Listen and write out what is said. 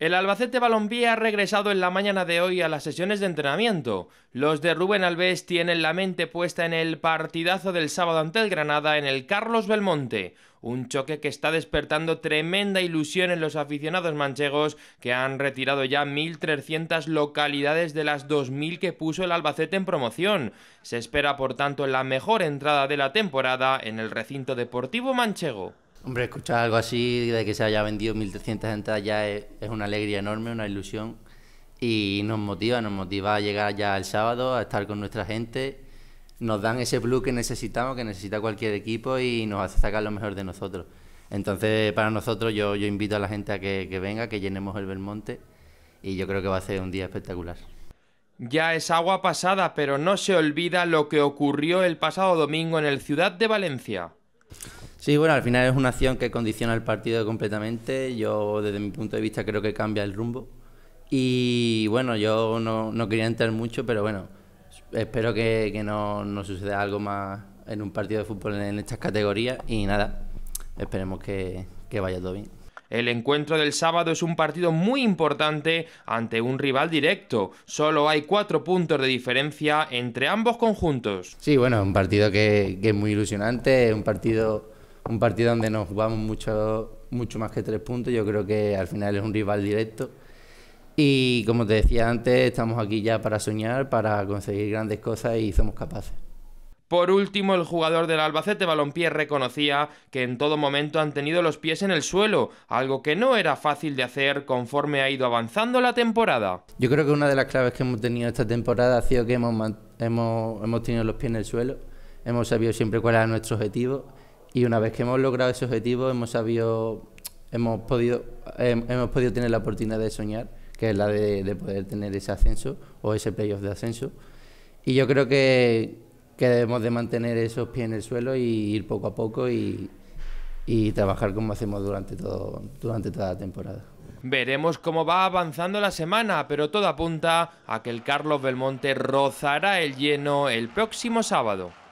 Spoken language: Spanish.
El Albacete Balompié ha regresado en la mañana de hoy a las sesiones de entrenamiento. Los de Rubén Alves tienen la mente puesta en el partidazo del sábado ante el Granada en el Carlos Belmonte, un choque que está despertando tremenda ilusión en los aficionados manchegos que han retirado ya 1.300 localidades de las 2.000 que puso el Albacete en promoción. Se espera por tanto la mejor entrada de la temporada en el recinto deportivo manchego. Hombre, escuchar algo así de que se haya vendido 1.300 entradas ya es, una alegría enorme, una ilusión y nos motiva, nos motiva a llegar ya el sábado, a estar con nuestra gente, nos dan ese plus que necesitamos, que necesita cualquier equipo y nos hace sacar lo mejor de nosotros. Entonces, para nosotros, yo, invito a la gente a que, que venga, que llenemos el Belmonte y yo creo que va a ser un día espectacular. Ya es agua pasada, pero no se olvida lo que ocurrió el pasado domingo en el Ciudad de Valencia. Sí, bueno, al final es una acción que condiciona el partido completamente. Yo, desde mi punto de vista, creo que cambia el rumbo. Y bueno, yo no, quería entrar mucho, pero bueno, espero que, no, suceda algo más en un partido de fútbol en estas categorías. Y nada, esperemos que, vaya todo bien. El encuentro del sábado es un partido muy importante ante un rival directo. Solo hay cuatro puntos de diferencia entre ambos conjuntos. Sí, bueno, un partido que, que es muy ilusionante, un partido un partido donde nos jugamos mucho, mucho más que tres puntos. Yo creo que al final es un rival directo. Y como te decía antes, estamos aquí ya para soñar, para conseguir grandes cosas y somos capaces. Por último, el jugador del Albacete Balompié reconocía que en todo momento han tenido los pies en el suelo, algo que no era fácil de hacer conforme ha ido avanzando la temporada. Yo creo que una de las claves que hemos tenido esta temporada ha sido que hemos tenido los pies en el suelo, hemos sabido siempre cuál era nuestro objetivo y una vez que hemos logrado ese objetivo hemos sabido, hemos podido, eh, hemos podido tener la oportunidad de soñar, que es la de, poder tener ese ascenso o ese playoff de ascenso. Y yo creo que, que debemos de mantener esos pies en el suelo y ir poco a poco y, y trabajar como hacemos durante, todo, durante toda la temporada. Veremos cómo va avanzando la semana, pero todo apunta a que el Carlos Belmonte rozará el lleno el próximo sábado.